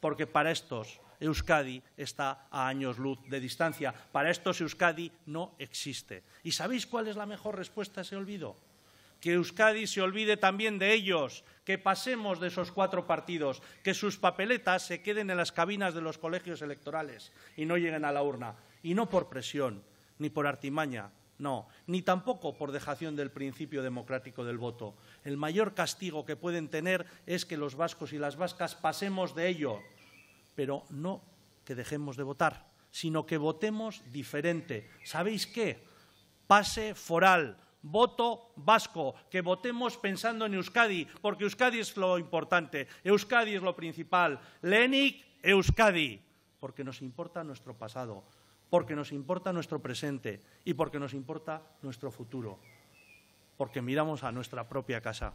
Porque para estos Euskadi está a años luz de distancia. Para estos Euskadi no existe. ¿Y sabéis cuál es la mejor respuesta a ese olvido? que Euskadi se olvide también de ellos, que pasemos de esos cuatro partidos, que sus papeletas se queden en las cabinas de los colegios electorales y no lleguen a la urna. Y no por presión ni por artimaña, no, ni tampoco por dejación del principio democrático del voto. El mayor castigo que pueden tener es que los vascos y las vascas pasemos de ello, pero no que dejemos de votar, sino que votemos diferente. ¿Sabéis qué? Pase foral, voto vasco, que votemos pensando en Euskadi, porque Euskadi es lo importante, Euskadi es lo principal, Lenik, Euskadi, porque nos importa nuestro pasado, porque nos importa nuestro presente y porque nos importa nuestro futuro, porque miramos a nuestra propia casa.